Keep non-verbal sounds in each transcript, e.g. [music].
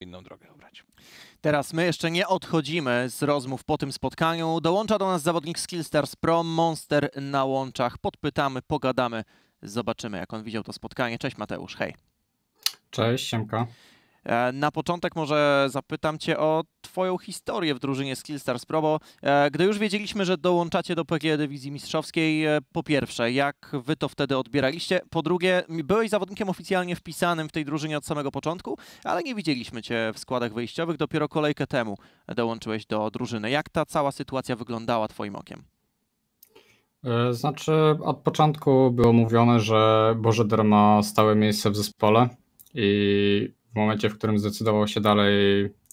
inną drogę obrać. Teraz my jeszcze nie odchodzimy z rozmów po tym spotkaniu. Dołącza do nas zawodnik Skillstars Pro, Monster na łączach. Podpytamy, pogadamy, zobaczymy jak on widział to spotkanie. Cześć Mateusz, hej. Cześć, Siemka. E, na początek może zapytam Cię o Twoją historię w drużynie Skillstars Pro, bo e, gdy już wiedzieliśmy, że dołączacie do PG Dywizji Mistrzowskiej, e, po pierwsze, jak Wy to wtedy odbieraliście? Po drugie, byłeś zawodnikiem oficjalnie wpisanym w tej drużynie od samego początku, ale nie widzieliśmy Cię w składach wyjściowych, dopiero kolejkę temu dołączyłeś do drużyny. Jak ta cała sytuacja wyglądała Twoim okiem? Znaczy, od początku było mówione, że Bożeder ma stałe miejsce w zespole i w momencie, w którym zdecydował się dalej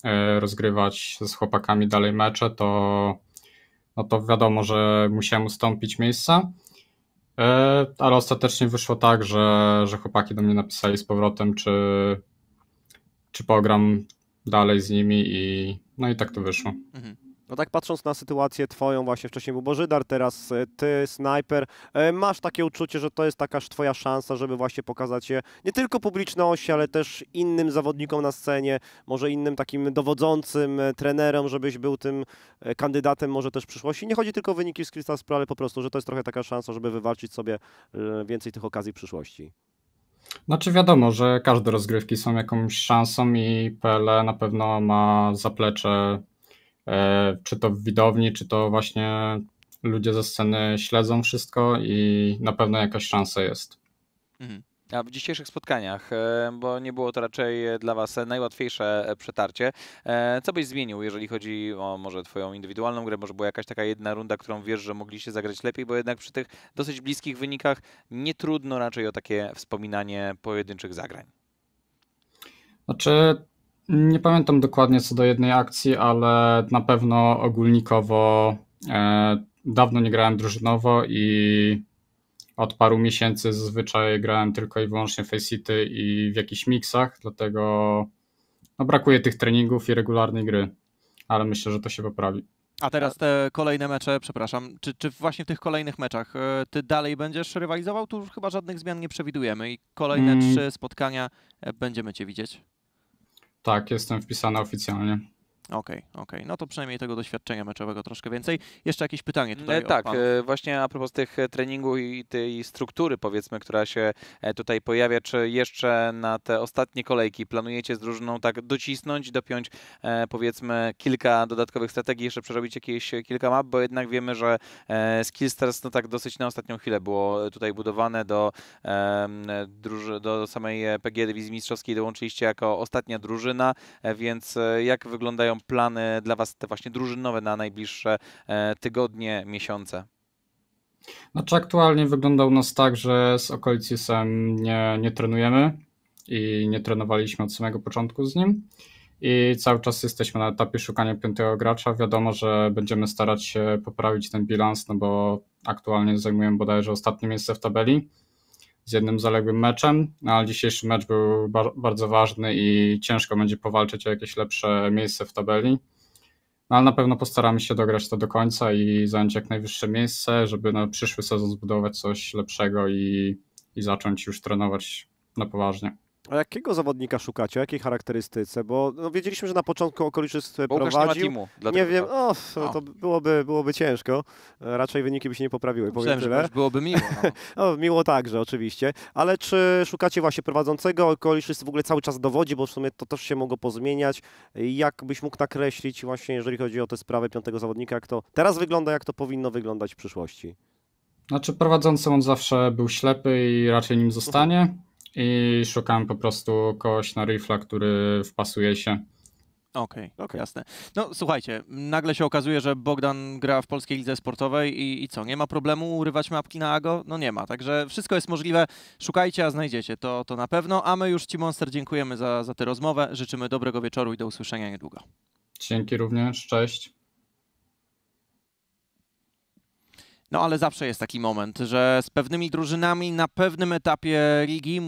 e, rozgrywać z chłopakami dalej mecze, to, no to wiadomo, że musiałem ustąpić miejsca. E, ale ostatecznie wyszło tak, że, że chłopaki do mnie napisali z powrotem, czy, czy pogram dalej z nimi i no i tak to wyszło. Mhm. No tak patrząc na sytuację twoją, właśnie wcześniej był Bożydar, teraz e, ty, snajper, e, masz takie uczucie, że to jest takaż twoja szansa, żeby właśnie pokazać się nie tylko publiczności, ale też innym zawodnikom na scenie, może innym takim dowodzącym e, trenerom, żebyś był tym kandydatem może też w przyszłości. Nie chodzi tylko o wyniki z Crystal Spra, ale po prostu, że to jest trochę taka szansa, żeby wywalczyć sobie więcej tych okazji w przyszłości. Znaczy wiadomo, że każde rozgrywki są jakąś szansą i PL na pewno ma zaplecze E, czy to w widowni, czy to właśnie ludzie ze sceny śledzą wszystko i na pewno jakaś szansa jest. Mhm. A w dzisiejszych spotkaniach, e, bo nie było to raczej dla Was najłatwiejsze przetarcie, e, co byś zmienił, jeżeli chodzi o może Twoją indywidualną grę, może była jakaś taka jedna runda, którą wiesz, że mogliście zagrać lepiej, bo jednak przy tych dosyć bliskich wynikach nie trudno raczej o takie wspominanie pojedynczych zagrań. Znaczy, nie pamiętam dokładnie co do jednej akcji, ale na pewno ogólnikowo e, dawno nie grałem drużynowo i od paru miesięcy zazwyczaj grałem tylko i wyłącznie Facity i w jakichś miksach, dlatego no, brakuje tych treningów i regularnej gry, ale myślę, że to się poprawi. A teraz te kolejne mecze, przepraszam, czy, czy właśnie w tych kolejnych meczach e, ty dalej będziesz rywalizował? Tu już chyba żadnych zmian nie przewidujemy i kolejne hmm. trzy spotkania e, będziemy cię widzieć. Tak, jestem wpisany oficjalnie. Okej, okay, okej. Okay. No to przynajmniej tego doświadczenia meczowego troszkę więcej. Jeszcze jakieś pytanie tutaj? E, tak, e, właśnie a propos tych e, treningów i tej struktury powiedzmy, która się tutaj pojawia, czy jeszcze na te ostatnie kolejki planujecie z drużyną tak docisnąć, dopiąć powiedzmy kilka dodatkowych strategii, jeszcze przerobić jakieś kilka map, bo jednak wiemy, że Skillstars no tak dosyć na ostatnią chwilę było tutaj budowane do, do samej PG Dywizji Mistrzowskiej dołączyliście jako ostatnia drużyna, więc jak wyglądają plany dla Was te właśnie drużynowe na najbliższe e, tygodnie, miesiące? Znaczy aktualnie wygląda u nas tak, że z okolicysem nie, nie trenujemy i nie trenowaliśmy od samego początku z nim i cały czas jesteśmy na etapie szukania piątego gracza. Wiadomo, że będziemy starać się poprawić ten bilans, no bo aktualnie zajmujemy bodajże ostatnie miejsce w tabeli z jednym zaległym meczem, no, ale dzisiejszy mecz był bar bardzo ważny i ciężko będzie powalczyć o jakieś lepsze miejsce w tabeli. No, ale na pewno postaramy się dograć to do końca i zająć jak najwyższe miejsce, żeby na przyszły sezon zbudować coś lepszego i, i zacząć już trenować na poważnie. A jakiego zawodnika szukacie? Jakiej charakterystyce? Bo no, wiedzieliśmy, że na początku okoliczystw prowadził. Nie, ma teamu, nie wiem, o, to byłoby, byłoby ciężko. E, raczej wyniki by się nie poprawiły. Powiem Myślałem, tyle. Że byłoby miło. No. no, [laughs] miło także, oczywiście. Ale czy szukacie właśnie prowadzącego? Okoliczystw w ogóle cały czas dowodzi, bo w sumie to też się mogło pozmieniać. Jak byś mógł nakreślić właśnie, jeżeli chodzi o tę sprawę piątego zawodnika, jak to teraz wygląda, jak to powinno wyglądać w przyszłości? Znaczy prowadzący on zawsze był ślepy i raczej nim zostanie. Mhm i szukam po prostu kogoś na rifla, który wpasuje się. Okej, okay, okay, jasne. No słuchajcie, nagle się okazuje, że Bogdan gra w polskiej lidze sportowej i, i co, nie ma problemu urywać mapki na AGO? No nie ma, także wszystko jest możliwe. Szukajcie, a znajdziecie, to, to na pewno. A my już Ci Monster dziękujemy za, za tę rozmowę. Życzymy dobrego wieczoru i do usłyszenia niedługo. Dzięki również, cześć. No ale zawsze jest taki moment, że z pewnymi drużynami na pewnym etapie ligi